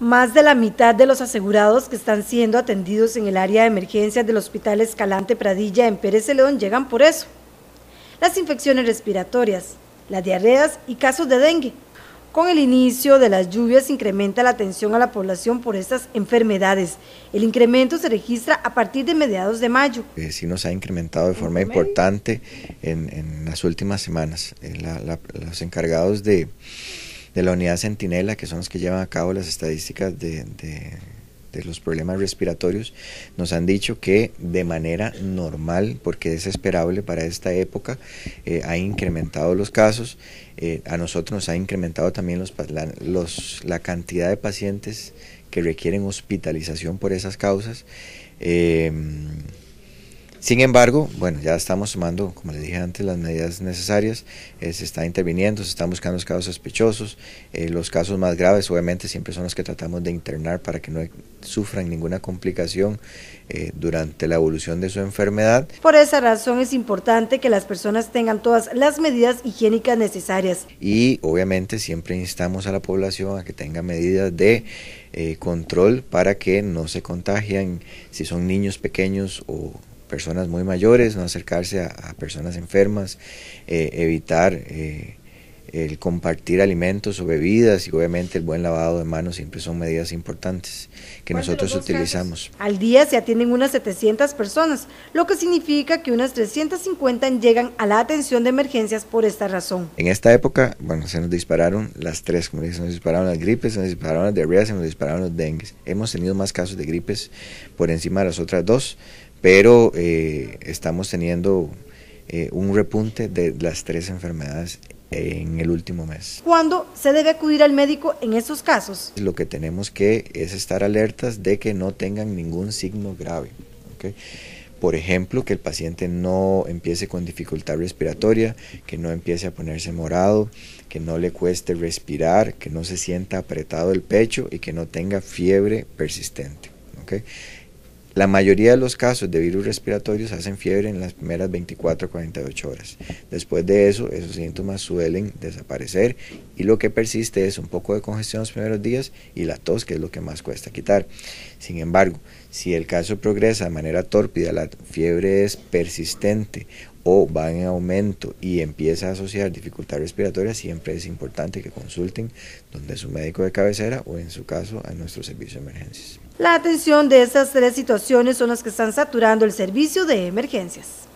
Más de la mitad de los asegurados que están siendo atendidos en el área de emergencias del Hospital Escalante Pradilla en Pérez León llegan por eso. Las infecciones respiratorias, las diarreas y casos de dengue. Con el inicio de las lluvias incrementa la atención a la población por estas enfermedades. El incremento se registra a partir de mediados de mayo. Eh, sí nos ha incrementado de forma importante en, las últimas semanas. Eh, los encargados de de la unidad Centinela, que son los que llevan a cabo las estadísticas de, los problemas respiratorios, nos han dicho que de manera normal, porque es esperable para esta época, eh, ha incrementado los casos. Eh, a nosotros nos ha incrementado también la, cantidad de pacientes que requieren hospitalización por esas causas. Eh, sin embargo, bueno, ya estamos tomando, como les dije antes, las medidas necesarias, eh, se está interviniendo, se están buscando los casos sospechosos, eh, los casos más graves obviamente siempre son los que tratamos de internar para que no sufran ninguna complicación eh, durante la evolución de su enfermedad. Por esa razón es importante que las personas tengan todas las medidas higiénicas necesarias. Y obviamente siempre instamos a la población a que tenga medidas de control para que no se contagien si son niños pequeños o personas muy mayores, no acercarse a, personas enfermas, eh, evitar eh, el compartir alimentos o bebidas y obviamente el buen lavado de manos siempre son medidas importantes que nosotros utilizamos. Al día se atienden unas 700 personas, lo que significa que unas 350 llegan a la atención de emergencias por esta razón. En esta época, bueno, se nos dispararon las tres, como dije, se nos dispararon las gripes, se nos dispararon las diarreas, se nos dispararon los dengues. Hemos tenido más casos de gripes por encima de las otras dos, pero eh, estamos teniendo eh, un repunte de las tres enfermedades en el último mes. ¿Cuándo se debe acudir al médico en esos casos? Lo que tenemos que es estar alertas de que no tengan ningún signo grave. Por ejemplo, que el paciente no empiece con dificultad respiratoria, que no empiece a ponerse morado, que no le cueste respirar, que no se sienta apretado el pecho y que no tenga fiebre persistente. ¿okay? La mayoría de los casos de virus respiratorios hacen fiebre en las primeras 24 a 48 horas. Después de eso, esos síntomas suelen desaparecer y lo que persiste es un poco de congestión los primeros días y la tos, que es lo que más cuesta quitar. Sin embargo, si el caso progresa de manera tórpida, la fiebre es persistente o va en aumento y empieza a asociar dificultad respiratoria, siempre es importante que consulten donde su médico de cabecera o en su caso a nuestro servicio de emergencias. La atención de estas tres situaciones son las que están saturando el servicio de emergencias.